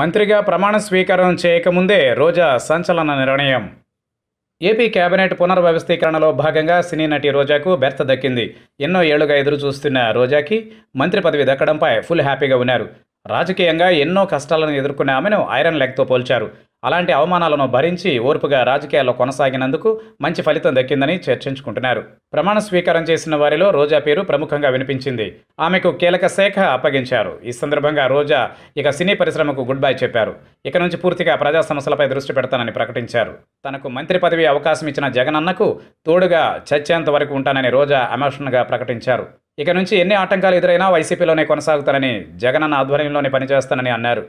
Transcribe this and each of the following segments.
మంత్రిగా ప్రమాణ స్వీకారం చేయకముందే రోజా సంచలన నిర్ణయం ఏపీ కేబినెట్ పునర్వ్యవస్థీకరణలో భాగంగా సినీ నటి రోజాకు బెర్త్ దక్కింది ఎన్నో ఏళ్లుగా ఎదురు చూస్తున్న రోజాకి మంత్రి పదవి దక్కడంపై ఫుల్ హ్యాపీగా ఉన్నారు రాజకీయంగా ఎన్నో కష్టాలను ఎదుర్కొన్న ఆమెను ఐరన్ లెగ్తో పోల్చారు అలాంటి అవమానాలను భరించి ఓర్పుగా రాజకీయాల్లో కొనసాగినందుకు మంచి ఫలితం దక్కిందని చర్చించుకుంటున్నారు ప్రమాణ స్వీకారం చేసిన వారిలో రోజా పేరు ప్రముఖంగా వినిపించింది ఆమెకు కీలక శాఖ అప్పగించారు ఈ సందర్భంగా రోజా ఇక సినీ పరిశ్రమకు గుడ్ బై చెప్పారు ఇక నుంచి పూర్తిగా ప్రజా సమస్యలపై దృష్టి పెడతానని ప్రకటించారు తనకు మంత్రి పదవి అవకాశం ఇచ్చిన జగనన్నకు తోడుగా చచ్చేంత వరకు ఉంటానని రోజా ఎమోషన్గా ప్రకటించారు ఇక నుంచి ఎన్ని ఆటంకాలు ఎదురైనా వైసీపీలోనే కొనసాగుతానని జగనన్న ఆధ్వర్యంలోనే పనిచేస్తానని అన్నారు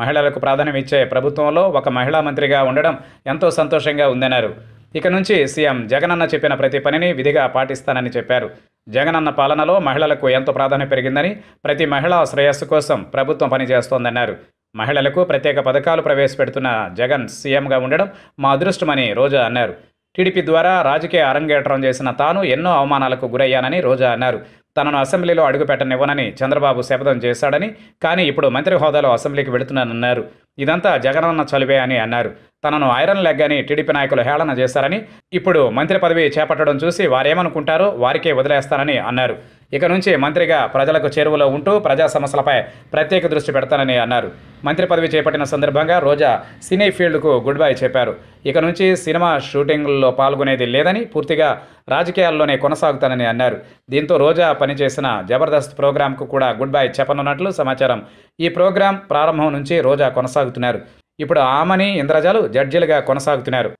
మహిళలకు ప్రాధాన్యం ఇచ్చే ప్రభుత్వంలో ఒక మహిళా మంత్రిగా ఉండడం ఎంతో సంతోషంగా ఉందన్నారు ఇక నుంచి సీఎం జగనన్న చెప్పిన ప్రతి పనిని విధిగా పాటిస్తానని చెప్పారు జగనన్న పాలనలో మహిళలకు ఎంతో ప్రాధాన్యం పెరిగిందని ప్రతి మహిళా శ్రేయస్సు కోసం ప్రభుత్వం పనిచేస్తోందన్నారు మహిళలకు ప్రత్యేక పథకాలు ప్రవేశపెడుతున్న జగన్ సీఎంగా ఉండడం మా అదృష్టమని రోజా అన్నారు టీడీపీ ద్వారా రాజకీయ అరంగేట్రం చేసిన తాను ఎన్నో అవమానాలకు గురయ్యానని రోజా అన్నారు తనను అసెంబ్లీలో అడుగుపెట్టనివ్వనని చంద్రబాబు శపథం చేశాడని కానీ ఇప్పుడు మంత్రి హోదాలో అసెంబ్లీకి వెళుతున్నానన్నారు ఇదంతా జగనన్న చలివే అని అన్నారు తనను ఐరన్ లెగ్ అని టీడీపీ నాయకులు హేళన చేశారని ఇప్పుడు మంత్రి పదవి చేపట్టడం చూసి వారేమనుకుంటారో వారికే వదిలేస్తానని అన్నారు ఇక నుంచి మంత్రిగా ప్రజలకు చేరువలో ఉంటూ ప్రజా సమస్యలపై ప్రత్యేక దృష్టి పెడతానని అన్నారు మంత్రి పదవి చేపట్టిన సందర్భంగా రోజా సినీ ఫీల్డ్కు గుడ్ బై చెప్పారు ఇక నుంచి సినిమా షూటింగ్లో పాల్గొనేది లేదని పూర్తిగా రాజకీయాల్లోనే కొనసాగుతానని అన్నారు దీంతో రోజా పనిచేసిన జబర్దస్త్ ప్రోగ్రాంకు కూడా గుడ్ బై చెప్పనున్నట్లు సమాచారం ఈ ప్రోగ్రాం ప్రారంభం నుంచి రోజా కొనసాగుతున్నారు ఇప్పుడు ఆమని ఇంద్రజాలు జడ్జీలుగా కొనసాగుతున్నారు